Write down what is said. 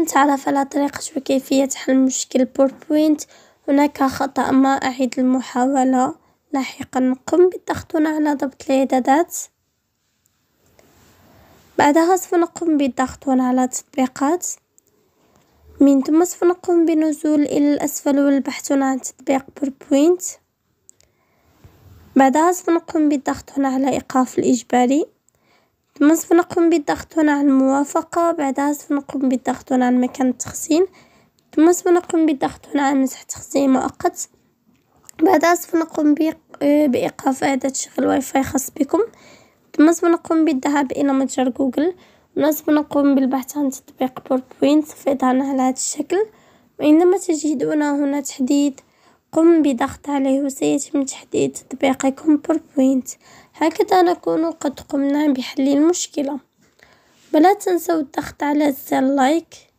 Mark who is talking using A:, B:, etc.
A: نتعرف على طريقة وكيفية حل مشكل بوربوينت هناك خطأ ما أعيد المحاولة لاحقا قم بالضغط على ضبط الإعدادات بعدها سوف نقوم بالضغط على تطبيقات من ثم سوف نقوم بنزول الى الاسفل والبحث عن تطبيق بوربوينت بعدها سوف نقوم بالضغط على ايقاف الاجباري ثم سوف نقوم بالضغط هنا على الموافقة بعدها سوف نقوم بالضغط هنا على مكان التخزين ثم سوف نقوم بالضغط هنا على مسح تخزين مؤقت بعدها سوف نقوم آه، بإيقاف إعادة شغل واي فاي خاص بكم ثم سوف نقوم بالذهاب إلى متجر جوجل ونصب نقوم بالبحث عن تطبيق بوربوينت سوف على هذا الشكل وعندما تجدون هنا تحديد قم بضغط عليه وسيتم تحديد تطبيقكم بوربوينت هكذا نكون قد قمنا بحل المشكلة ولا تنسوا الضغط على زر لايك